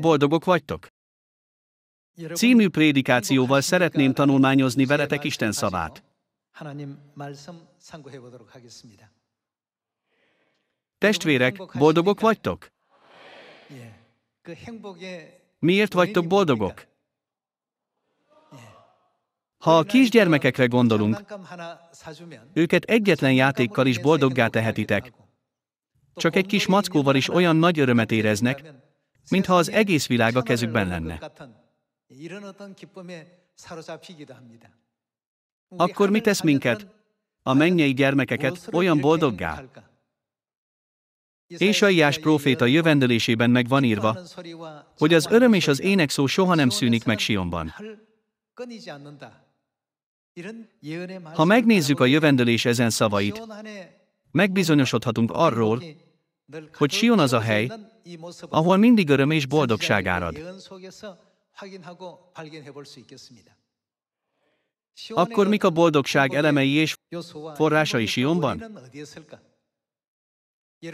boldogok vagytok? Című prédikációval szeretném tanulmányozni veletek Isten szavát. Testvérek, boldogok vagytok? Miért vagytok boldogok? Ha a kisgyermekekre gondolunk, őket egyetlen játékkal is boldoggá tehetitek. Csak egy kis mackóval is olyan nagy örömet éreznek, mintha az egész világ a kezükben lenne. Akkor mi tesz minket, a mennyei gyermekeket olyan boldoggá? és a jás próféta jövendelésében meg van írva, hogy az öröm és az ének szó soha nem szűnik meg Sionban. Ha megnézzük a jövendelés ezen szavait, megbizonyosodhatunk arról, hogy Sion az a hely, ahol mindig öröm és boldogság árad. Akkor mik a boldogság elemei és forrásai Sionban?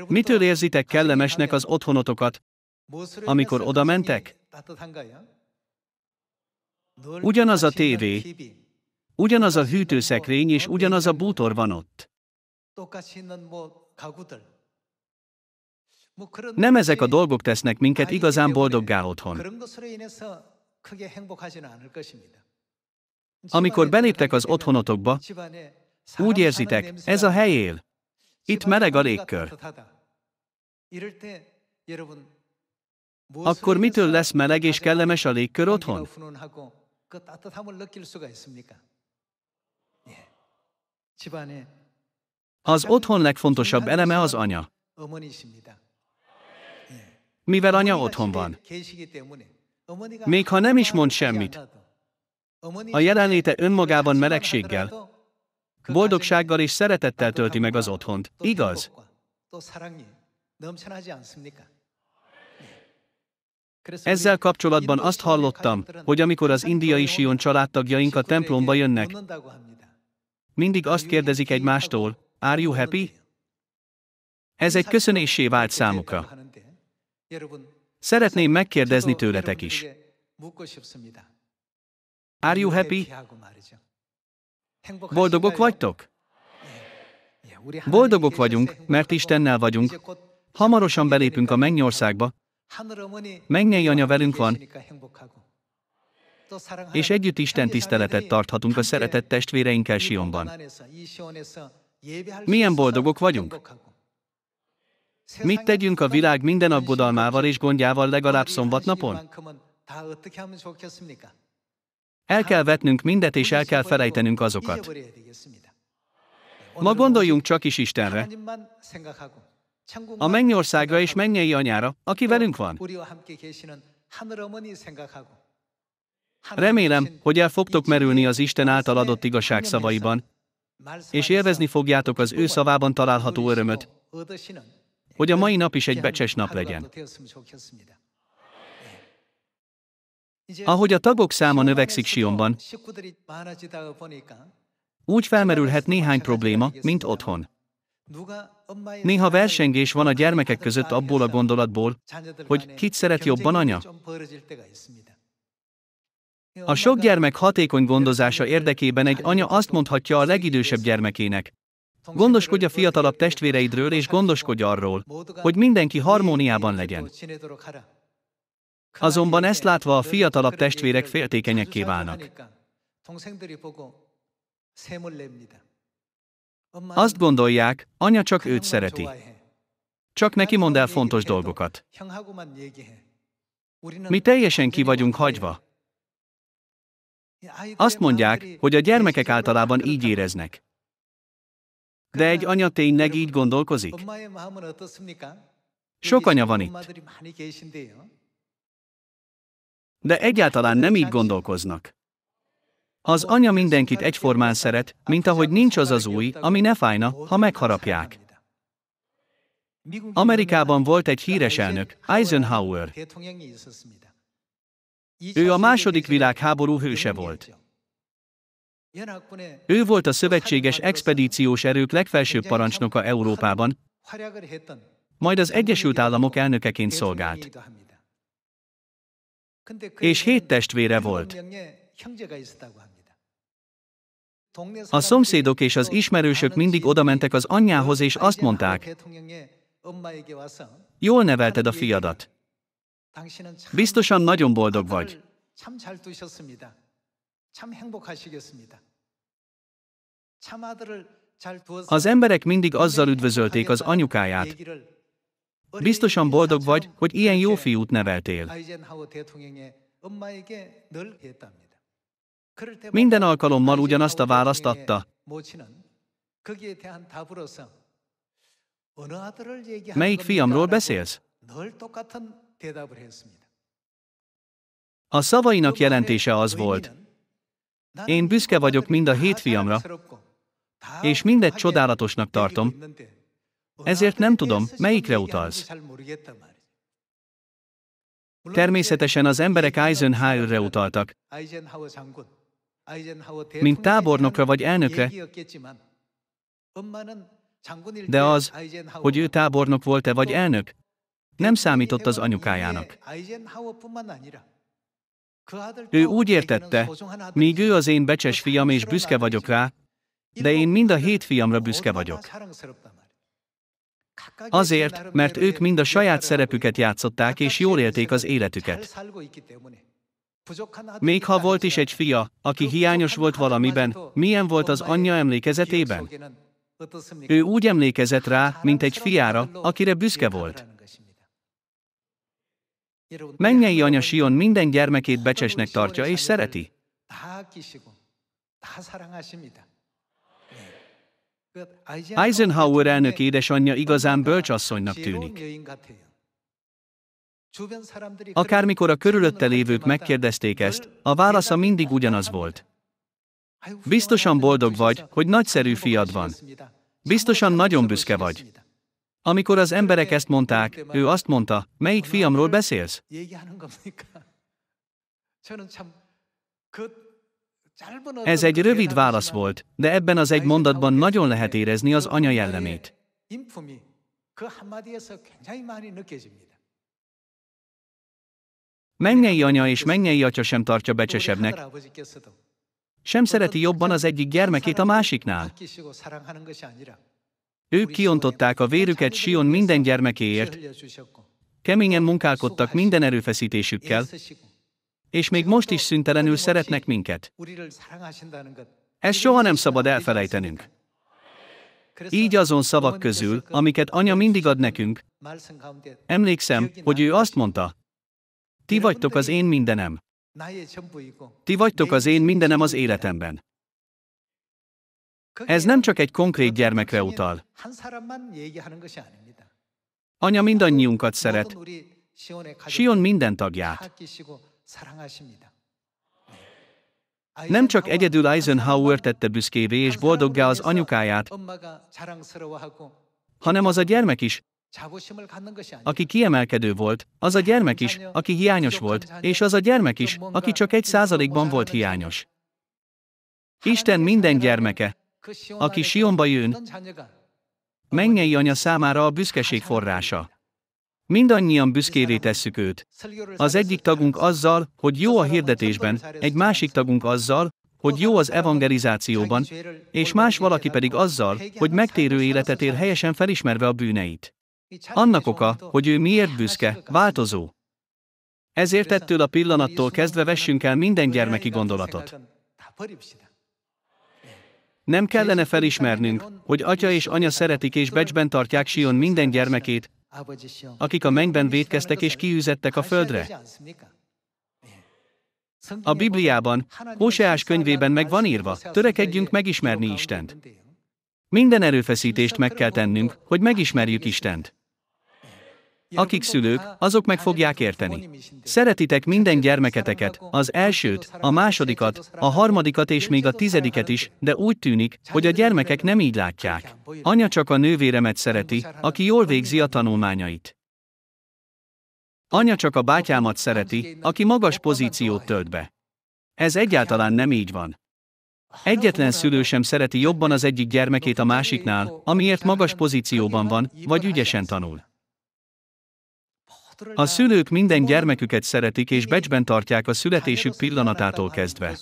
Mitől érzitek kellemesnek az otthonotokat, amikor oda mentek? Ugyanaz a tévé, ugyanaz a hűtőszekrény és ugyanaz a bútor van ott. Nem ezek a dolgok tesznek minket igazán boldoggá otthon. Amikor beléptek az otthonotokba, úgy érzitek, ez a hely él. Itt meleg a légkör. Akkor mitől lesz meleg és kellemes a légkör otthon? Az otthon legfontosabb eleme az anya mivel anya otthon van. Még ha nem is mond semmit, a jelenléte önmagában melegséggel, boldogsággal és szeretettel tölti meg az otthont. Igaz? Ezzel kapcsolatban azt hallottam, hogy amikor az indiai Sion családtagjaink a templomba jönnek, mindig azt kérdezik egymástól, are you happy? Ez egy köszönésé vált számukra. Szeretném megkérdezni tőletek is. Are you happy? Boldogok vagytok? Boldogok vagyunk, mert Istennel vagyunk. Hamarosan belépünk a mennyországba. Mennyei anya velünk van, és együtt Isten tiszteletet tarthatunk a szeretett testvéreinkkel Sionban. Milyen boldogok vagyunk? Mit tegyünk a világ minden aggodalmával és gondjával legalább szombatnapon? El kell vetnünk mindet és el kell felejtenünk azokat. Ma gondoljunk csak is Istenre, a mennyországra és mennyei anyára, aki velünk van. Remélem, hogy el fogtok merülni az Isten által adott igazság szavaiban, és élvezni fogjátok az ő szavában található örömöt, hogy a mai nap is egy becses nap hát legyen. Ahogy a tagok száma növekszik Sionban, úgy felmerülhet néhány probléma, mint otthon. Néha versengés van a gyermekek között abból a gondolatból, hogy kit szeret jobban anya. A sok gyermek hatékony gondozása érdekében egy anya azt mondhatja a legidősebb gyermekének, Gondoskodj a fiatalabb testvéreidről, és gondoskodj arról, hogy mindenki harmóniában legyen. Azonban ezt látva a fiatalabb testvérek féltékenyekké válnak. Azt gondolják, anya csak őt szereti. Csak neki mond el fontos dolgokat. Mi teljesen ki vagyunk hagyva. Azt mondják, hogy a gyermekek általában így éreznek. De egy anya tényleg így gondolkozik? Sok anya van itt. De egyáltalán nem így gondolkoznak. Az anya mindenkit egyformán szeret, mint ahogy nincs az az új, ami ne fájna, ha megharapják. Amerikában volt egy híres elnök, Eisenhower. Ő a második világháború hőse volt. Ő volt a szövetséges expedíciós erők legfelsőbb parancsnoka Európában, majd az Egyesült Államok elnökeként szolgált. És hét testvére volt. A szomszédok és az ismerősök mindig odamentek az anyjához, és azt mondták, jól nevelted a fiadat. Biztosan nagyon boldog vagy. Az emberek mindig azzal üdvözölték az anyukáját. Biztosan boldog vagy, hogy ilyen jó fiút neveltél. Minden alkalommal ugyanazt a választ adta. Melyik fiamról beszélsz? A szavainak jelentése az volt. Én büszke vagyok mind a hét fiamra, és mindet csodálatosnak tartom, ezért nem tudom, melyikre utalsz. Természetesen az emberek Eisenhower-re utaltak, mint tábornokra vagy elnökre, de az, hogy ő tábornok volt-e vagy elnök, nem számított az anyukájának. Ő úgy értette, míg ő az én becses fiam és büszke vagyok rá, de én mind a hét fiamra büszke vagyok. Azért, mert ők mind a saját szerepüket játszották és jól élték az életüket. Még ha volt is egy fia, aki hiányos volt valamiben, milyen volt az anyja emlékezetében? Ő úgy emlékezett rá, mint egy fiára, akire büszke volt. Mennyei anya Sion minden gyermekét becsesnek tartja és szereti. Eisenhower elnök édesanyja igazán bölcsasszonynak tűnik. Akármikor a körülötte lévők megkérdezték ezt, a válasza mindig ugyanaz volt. Biztosan boldog vagy, hogy nagyszerű fiad van. Biztosan nagyon büszke vagy. Amikor az emberek ezt mondták, ő azt mondta, melyik fiamról beszélsz? Ez egy rövid válasz volt, de ebben az egy mondatban nagyon lehet érezni az anya jellemét. Mennyei anya és mennyei atya sem tartja becsesebbnek, sem szereti jobban az egyik gyermekét a másiknál. Ők kiontották a vérüket Sion minden gyermekéért, keményen munkálkodtak minden erőfeszítésükkel, és még most is szüntelenül szeretnek minket. Ezt soha nem szabad elfelejtenünk. Így azon szavak közül, amiket anya mindig ad nekünk, emlékszem, hogy ő azt mondta, ti vagytok az én mindenem. Ti vagytok az én mindenem az életemben. Ez nem csak egy konkrét gyermekre utal. Anya mindannyiunkat szeret, Sion minden tagját. Nem csak egyedül Eisenhower tette büszkévé és boldoggá az anyukáját, hanem az a gyermek is, aki kiemelkedő volt, az a gyermek is, aki hiányos volt, és az a gyermek is, aki csak egy százalékban volt hiányos. Isten minden gyermeke, aki Sionba jön, mennyei anya számára a büszkeség forrása. Mindannyian büszkévé tesszük őt. Az egyik tagunk azzal, hogy jó a hirdetésben, egy másik tagunk azzal, hogy jó az evangelizációban, és más valaki pedig azzal, hogy megtérő életet ér helyesen felismerve a bűneit. Annak oka, hogy ő miért büszke, változó. Ezért ettől a pillanattól kezdve vessünk el minden gyermeki gondolatot. Nem kellene felismernünk, hogy atya és anya szeretik és becsben tartják Sion minden gyermekét, akik a mennyben védkeztek és kiűzettek a földre? A Bibliában, Hóseás könyvében meg van írva, törekedjünk megismerni Istent. Minden erőfeszítést meg kell tennünk, hogy megismerjük Istent. Akik szülők, azok meg fogják érteni. Szeretitek minden gyermeketeket, az elsőt, a másodikat, a harmadikat és még a tizediket is, de úgy tűnik, hogy a gyermekek nem így látják. Anya csak a nővéremet szereti, aki jól végzi a tanulmányait. Anya csak a bátyámat szereti, aki magas pozíciót tölt be. Ez egyáltalán nem így van. Egyetlen szülő sem szereti jobban az egyik gyermekét a másiknál, amiért magas pozícióban van, vagy ügyesen tanul. A szülők minden gyermeküket szeretik és becsben tartják a születésük pillanatától kezdve.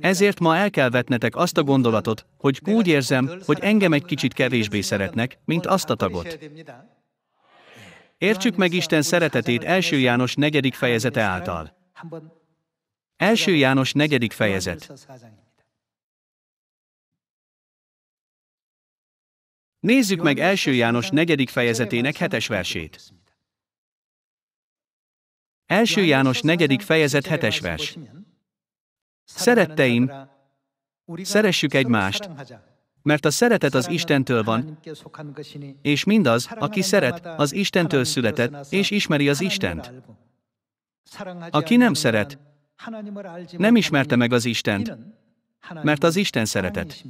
Ezért ma el kell vetnetek azt a gondolatot, hogy úgy érzem, hogy engem egy kicsit kevésbé szeretnek, mint azt a tagot. Értsük meg Isten szeretetét első János negyedik fejezete által. Első János negyedik fejezet. Nézzük meg első János negyedik fejezetének hetes versét. Első János negyedik fejezet hetes vers. Szeretteim, szeressük egymást, mert a szeretet az Istentől van, és mindaz, aki szeret, az Istentől született, és ismeri az Istent. Aki nem szeret, nem ismerte meg az Istent, mert az Isten szeretet.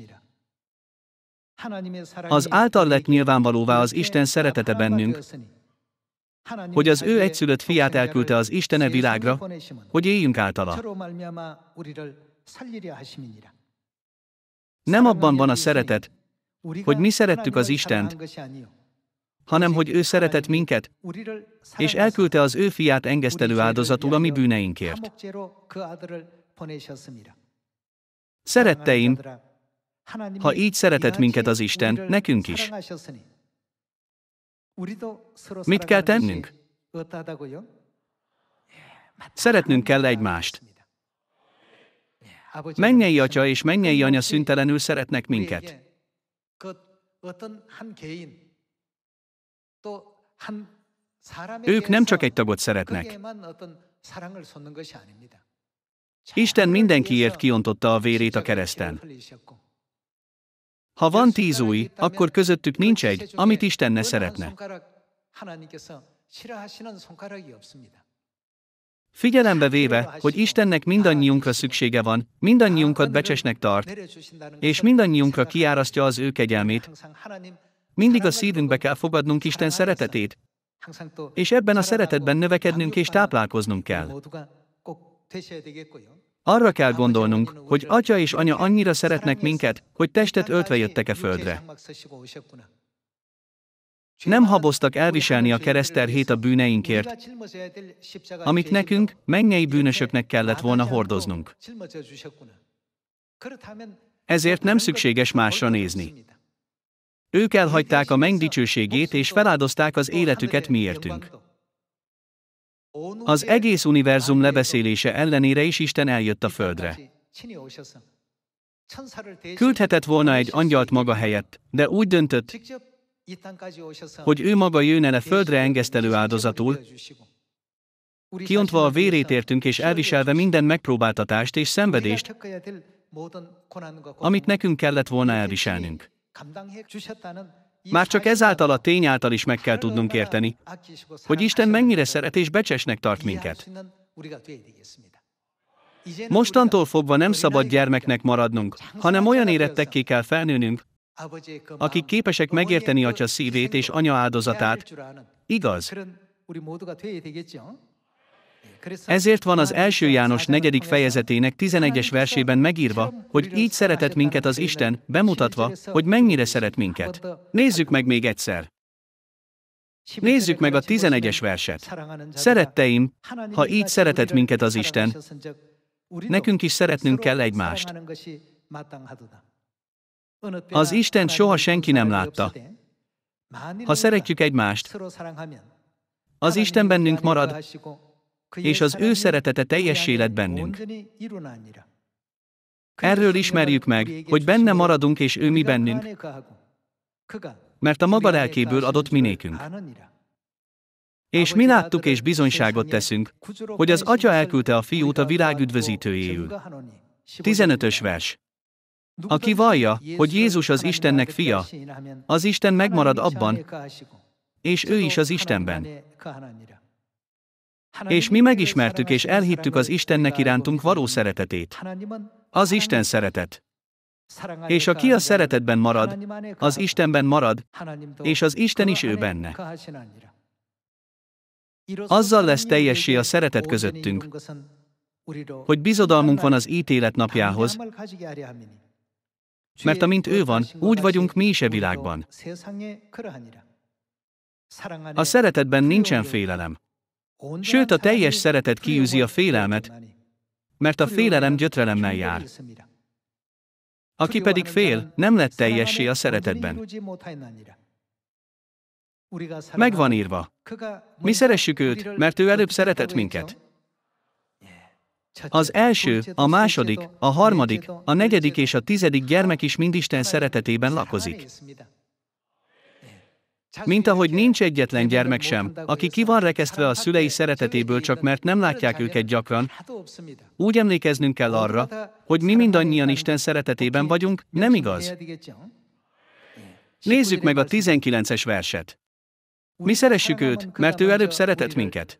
Az által lett nyilvánvalóvá az Isten szeretete bennünk, hogy az ő egyszülött fiát elküldte az Istene világra, hogy éljünk általa. Nem abban van a szeretet, hogy mi szerettük az Istent, hanem hogy ő szeretett minket, és elküldte az ő fiát engesztelő áldozatul a mi bűneinkért. Szeretteim, ha így szeretett minket az Isten, nekünk is. Mit kell tennünk? Szeretnünk kell egymást. Mennyei atya és mennyei anya szüntelenül szeretnek minket. Ők nem csak egy tagot szeretnek. Isten mindenkiért kiontotta a vérét a kereszten. Ha van tíz új, akkor közöttük nincs egy, amit Isten ne szeretne. Figyelembe véve, hogy Istennek mindannyiunkra szüksége van, mindannyiunkat becsesnek tart, és mindannyiunkra kiárasztja az ő kegyelmét, mindig a szívünkbe kell fogadnunk Isten szeretetét, és ebben a szeretetben növekednünk és táplálkoznunk kell. Arra kell gondolnunk, hogy atya és anya annyira szeretnek minket, hogy testet öltve jöttek a földre. Nem haboztak elviselni a kereszterhét a bűneinkért, amit nekünk, mennyei bűnösöknek kellett volna hordoznunk. Ezért nem szükséges másra nézni. Ők elhagyták a menny dicsőségét és feláldozták az életüket miértünk. Az egész univerzum lebeszélése ellenére is Isten eljött a földre. Küldhetett volna egy angyalt maga helyett, de úgy döntött, hogy ő maga jön el a földre engesztelő áldozatul, kiontva a vérét értünk és elviselve minden megpróbáltatást és szenvedést, amit nekünk kellett volna elviselnünk. Már csak ezáltal a tény által is meg kell tudnunk érteni, hogy Isten mennyire szeret és becsesnek tart minket. Mostantól fogva nem szabad gyermeknek maradnunk, hanem olyan érettekké kell felnőnünk, akik képesek megérteni atya szívét és anya áldozatát. Igaz? Ezért van az első János negyedik fejezetének 11-es versében megírva, hogy így szeretett minket az Isten, bemutatva, hogy mennyire szeret minket. Nézzük meg még egyszer. Nézzük meg a 11-es verset. Szeretteim, ha így szeretett minket az Isten, nekünk is szeretnünk kell egymást. Az Isten soha senki nem látta. Ha szeretjük egymást, az Isten bennünk marad, és az ő szeretete teljessé lett bennünk. Erről ismerjük meg, hogy benne maradunk és ő mi bennünk, mert a maga lelkéből adott minékünk. És mi láttuk és bizonyságot teszünk, hogy az Atya elküldte a fiút a világ üdvözítőjéül. 15-ös vers. Aki vallja, hogy Jézus az Istennek fia, az Isten megmarad abban, és ő is az Istenben. És mi megismertük és elhittük az Istennek irántunk való szeretetét. Az Isten szeretet. És aki a szeretetben marad, az Istenben marad, és az Isten is ő benne. Azzal lesz teljessé a szeretet közöttünk, hogy bizodalmunk van az ítélet napjához, mert amint ő van, úgy vagyunk mi is e világban. A szeretetben nincsen félelem. Sőt, a teljes szeretet kiűzi a félelmet, mert a félelem gyötrelemmel jár. Aki pedig fél, nem lett teljessé a szeretetben. Hát Meg van írva. Mi szeressük őt, mert ő előbb szeretett minket. Az első, a második, a harmadik, a negyedik és a tizedik gyermek is mind Isten szeretetében lakozik. Mint ahogy nincs egyetlen gyermek sem, aki ki van rekesztve a szülei szeretetéből csak mert nem látják őket gyakran, úgy emlékeznünk kell arra, hogy mi mindannyian Isten szeretetében vagyunk, nem igaz? Nézzük meg a 19-es verset. Mi szeressük őt, mert ő előbb szeretett minket.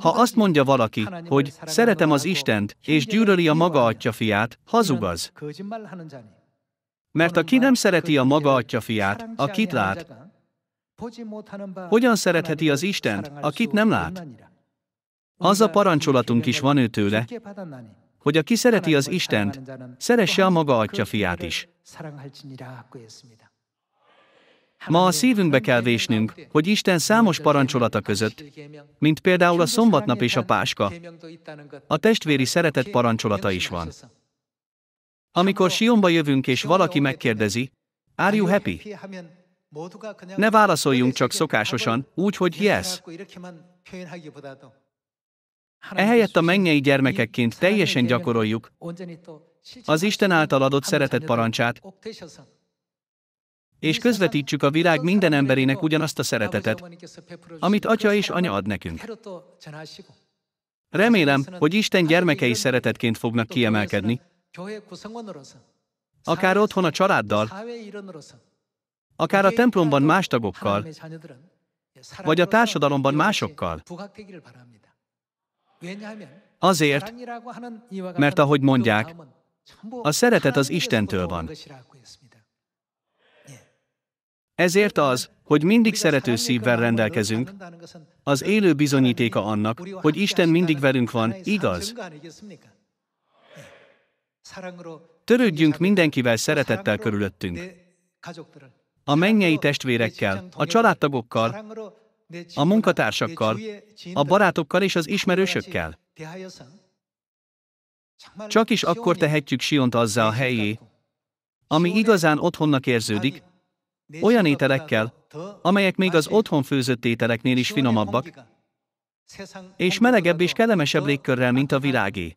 Ha azt mondja valaki, hogy szeretem az Istent, és gyűlöli a maga atya fiát, hazugaz. Mert aki nem szereti a maga atya fiát, akit lát, hogyan szeretheti az Istent, akit nem lát? Az a parancsolatunk is van ő tőle, hogy aki szereti az Istent, szeresse a maga atya fiát is. Ma a szívünkbe kell vésnünk, hogy Isten számos parancsolata között, mint például a szombatnap és a páska, a testvéri szeretet parancsolata is van. Amikor Sionba jövünk és valaki megkérdezi, Are you happy? Ne válaszoljunk csak szokásosan, úgy, hogy yes. Ehelyett a mennyei gyermekekként teljesen gyakoroljuk az Isten által adott szeretet parancsát, és közvetítsük a világ minden emberének ugyanazt a szeretetet, amit atya és anya ad nekünk. Remélem, hogy Isten gyermekei szeretetként fognak kiemelkedni, Akár otthon a családdal, akár a templomban más tagokkal, vagy a társadalomban másokkal. Azért, mert ahogy mondják, a szeretet az Istentől van. Ezért az, hogy mindig szerető szívvel rendelkezünk, az élő bizonyítéka annak, hogy Isten mindig velünk van, igaz? Törődjünk mindenkivel szeretettel körülöttünk. A mennyei testvérekkel, a családtagokkal, a munkatársakkal, a barátokkal és az ismerősökkel. Csak is akkor tehetjük Siont azzá a helyé, ami igazán otthonnak érződik, olyan ételekkel, amelyek még az otthon főzött ételeknél is finomabbak, és melegebb és kellemesebb légkörrel, mint a világé.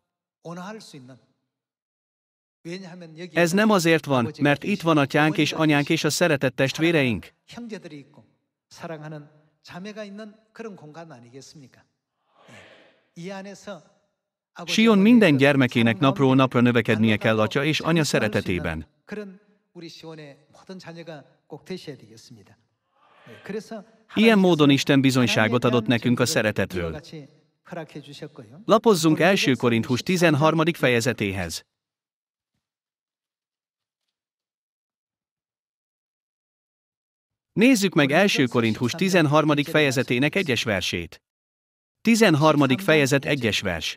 Ez nem azért van, mert itt van atyánk és anyánk és a szeretett testvéreink. Sion minden gyermekének napról napra növekednie kell atya és anya szeretetében. Ilyen módon Isten bizonyságot adott nekünk a szeretetről. Lapozzunk első Korintus 13. fejezetéhez. Nézzük meg 1 Korintus 13. fejezetének egyes versét. 13. fejezet egyes vers.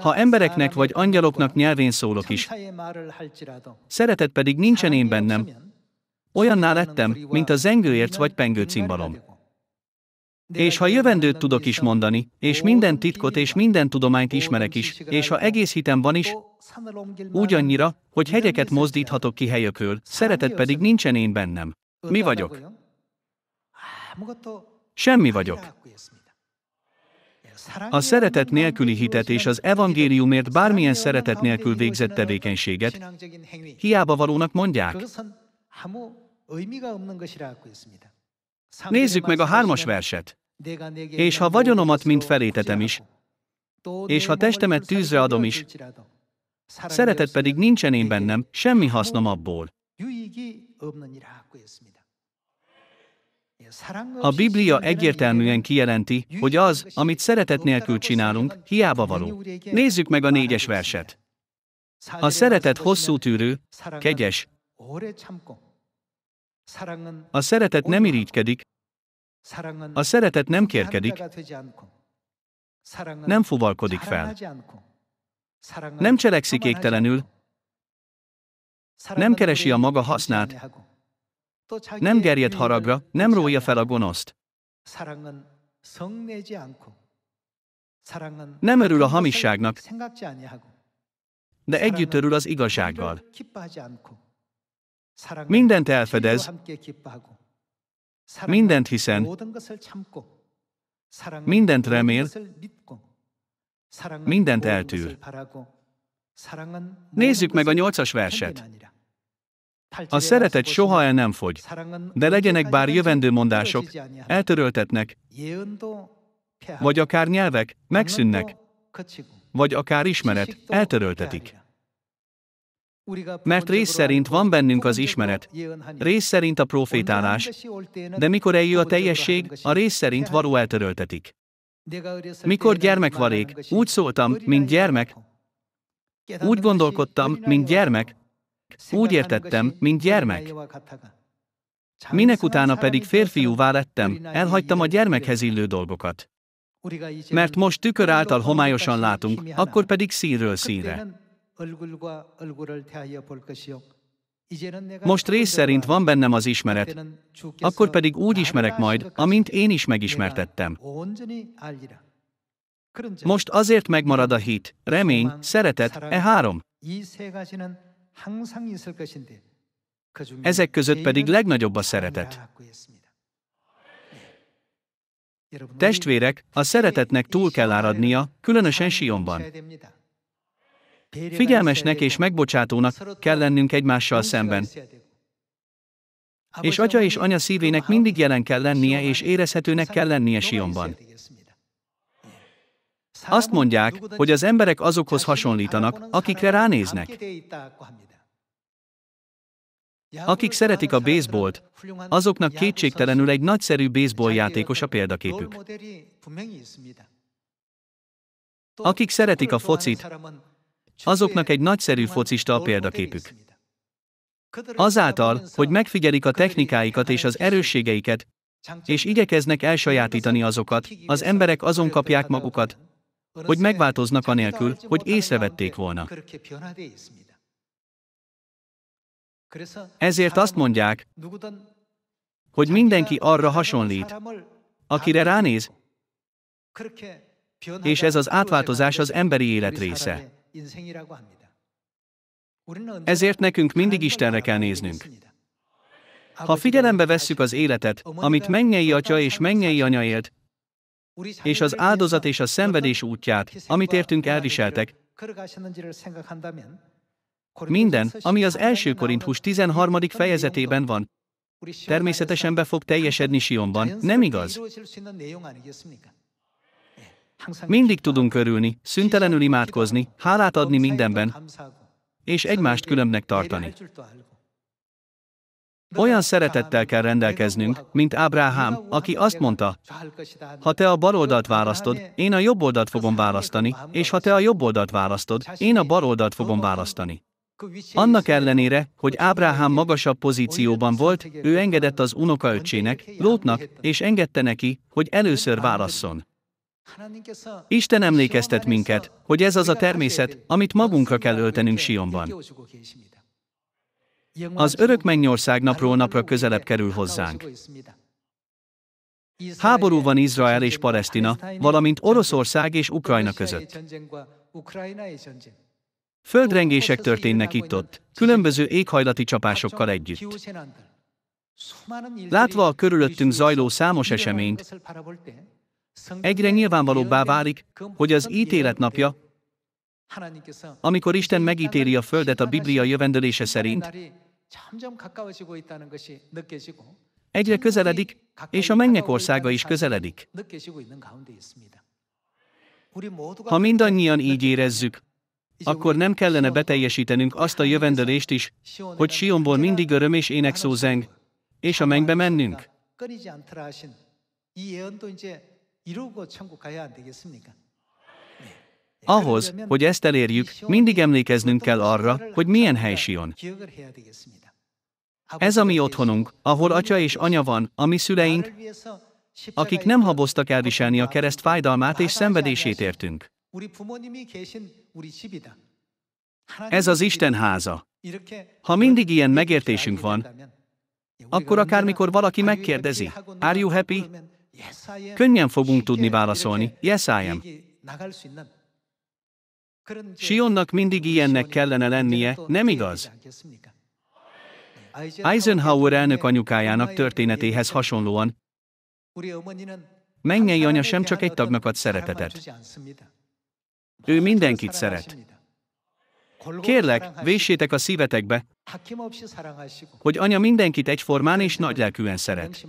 Ha embereknek vagy angyaloknak nyelvén szólok is, szeretet pedig nincsen én bennem, olyanná lettem, mint a zengőérc vagy pengőcimbalom. És ha jövendőt tudok is mondani, és minden titkot és minden tudományt ismerek is, és ha egész hitem van is, úgy annyira, hogy hegyeket mozdíthatok ki helyökről, szeretet pedig nincsen én bennem. Mi vagyok? Semmi vagyok. A szeretet nélküli hitet és az evangéliumért bármilyen szeretet nélkül végzett tevékenységet hiába valónak mondják. Nézzük meg a hármas verset. És ha vagyonomat mind felétetem is, és ha testemet tűzre adom is, szeretet pedig nincsen én bennem, semmi hasznom abból. A Biblia egyértelműen kijelenti, hogy az, amit szeretet nélkül csinálunk, hiába való. Nézzük meg a négyes verset. A szeretet hosszú tűrő, kegyes. A szeretet nem irigykedik, a szeretet nem kérkedik, nem fuvalkodik fel, nem cselekszik égtelenül, nem keresi a maga hasznát, nem gerjed haragra, nem rója fel a gonoszt. Nem örül a hamisságnak, de együtt örül az igazsággal. Mindent elfedez, mindent hiszen, mindent remél, mindent eltűr. Nézzük meg a nyolcas verset. A szeretet soha el nem fogy, de legyenek bár jövendőmondások, eltöröltetnek, vagy akár nyelvek, megszűnnek, vagy akár ismeret, eltöröltetik. Mert rész szerint van bennünk az ismeret, rész szerint a profétálás, de mikor eljö a teljesség, a rész szerint való eltöröltetik. Mikor gyermek varék, úgy szóltam, mint gyermek, úgy gondolkodtam, mint gyermek, úgy értettem, mint gyermek. Minek utána pedig férfiúvá lettem, elhagytam a gyermekhez illő dolgokat. Mert most tükör által homályosan látunk, akkor pedig színről színre. Most rész szerint van bennem az ismeret, akkor pedig úgy ismerek majd, amint én is megismertettem. Most azért megmarad a hit, remény, szeretet, e három. Ezek között pedig legnagyobb a szeretet. Testvérek, a szeretetnek túl kell áradnia, különösen Sionban. Figyelmesnek és megbocsátónak kell lennünk egymással szemben. És atya és anya szívének mindig jelen kell lennie és érezhetőnek kell lennie Sionban. Azt mondják, hogy az emberek azokhoz hasonlítanak, akikre ránéznek. Akik szeretik a baseballt, azoknak kétségtelenül egy nagyszerű baseball játékos a példaképük. Akik szeretik a focit, azoknak egy nagyszerű focista a példaképük. Azáltal, hogy megfigyelik a technikáikat és az erősségeiket, és igyekeznek elsajátítani azokat, az emberek azon kapják magukat, hogy megváltoznak anélkül, hogy észrevették volna. Ezért azt mondják, hogy mindenki arra hasonlít, akire ránéz, és ez az átváltozás az emberi élet része. Ezért nekünk mindig Istenre kell néznünk. Ha figyelembe vesszük az életet, amit mennyei atya és mennyei anya élt, és az áldozat és a szenvedés útját, amit értünk elviseltek, minden, ami az első Korinthus 13. fejezetében van, természetesen be fog teljesedni Sionban, nem igaz? Mindig tudunk örülni, szüntelenül imádkozni, hálát adni mindenben, és egymást különbnek tartani. Olyan szeretettel kell rendelkeznünk, mint Ábrahám, aki azt mondta, ha te a oldalt választod, én a jobb oldalt fogom választani, és ha te a jobb oldalt választod, én a oldalt fogom választani. Annak ellenére, hogy Ábrahám magasabb pozícióban volt, ő engedett az unokaöccsének, Lótnak, és engedte neki, hogy először válasszon. Isten emlékeztet minket, hogy ez az a természet, amit magunkra kell öltenünk Sionban. Az örök mennyország napról napra közelebb kerül hozzánk. Háború van Izrael és Palesztina, valamint Oroszország és Ukrajna között. Földrengések történnek itt-ott, különböző éghajlati csapásokkal együtt. Látva a körülöttünk zajló számos eseményt, egyre nyilvánvalóbbá válik, hogy az ítélet napja, amikor Isten megítéli a Földet a Biblia jövendölése szerint, Egyre közeledik, és a mennyek országa is közeledik. Ha mindannyian így érezzük, akkor nem kellene beteljesítenünk azt a jövendelést is, hogy Sionból mindig öröm és énekszó zeng, és a mennybe mennünk. 이루고 천국 가야 안 되겠습니까? Ahhoz, hogy ezt elérjük, mindig emlékeznünk kell arra, hogy milyen hely Sion. Ez a mi otthonunk, ahol atya és anya van, a mi szüleink, akik nem haboztak elviselni a kereszt fájdalmát és szenvedését értünk. Ez az Isten háza. Ha mindig ilyen megértésünk van, akkor akármikor valaki megkérdezi, are you happy? Könnyen fogunk tudni válaszolni, yes I am. Sionnak mindig ilyennek kellene lennie, nem igaz? Eisenhower elnök anyukájának történetéhez hasonlóan Mennyei anya sem csak egy ad szeretetet. Ő mindenkit szeret. Kérlek, véssétek a szívetekbe, hogy anya mindenkit egyformán és nagylelkűen szeret.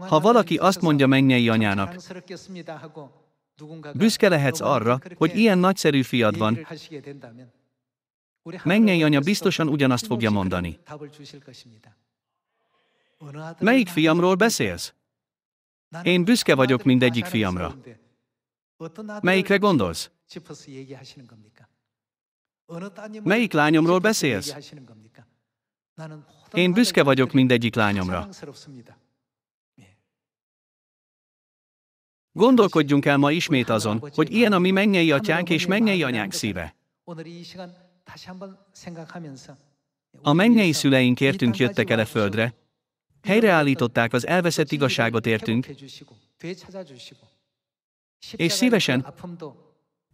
Ha valaki azt mondja mennyei anyának, Büszke lehetsz arra, hogy ilyen nagyszerű fiad van. Mennyei anya biztosan ugyanazt fogja mondani. Melyik fiamról beszélsz? Én büszke vagyok mindegyik fiamra. Melyikre gondolsz? Melyik lányomról beszélsz? Én büszke vagyok mindegyik lányomra. Gondolkodjunk el ma ismét azon, hogy ilyen a mi mennyei atyánk és mennyei anyánk szíve. A mennyei szüleink értünk jöttek el a földre, helyreállították az elveszett igazságot értünk, és szívesen,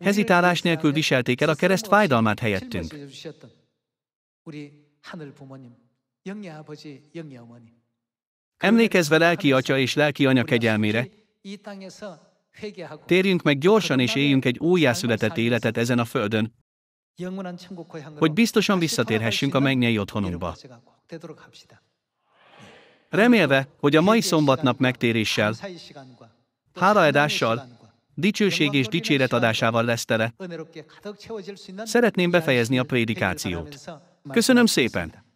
hezitálás nélkül viselték el a kereszt fájdalmát helyettünk. Emlékezve lelki atya és lelki anya kegyelmére, Térjünk meg gyorsan és éljünk egy újjászületett életet ezen a földön, hogy biztosan visszatérhessünk a mennyei otthonunkba. Remélve, hogy a mai szombatnap megtéréssel, hálaedással, dicsőség és dicséret adásával lesz tele, szeretném befejezni a prédikációt. Köszönöm szépen!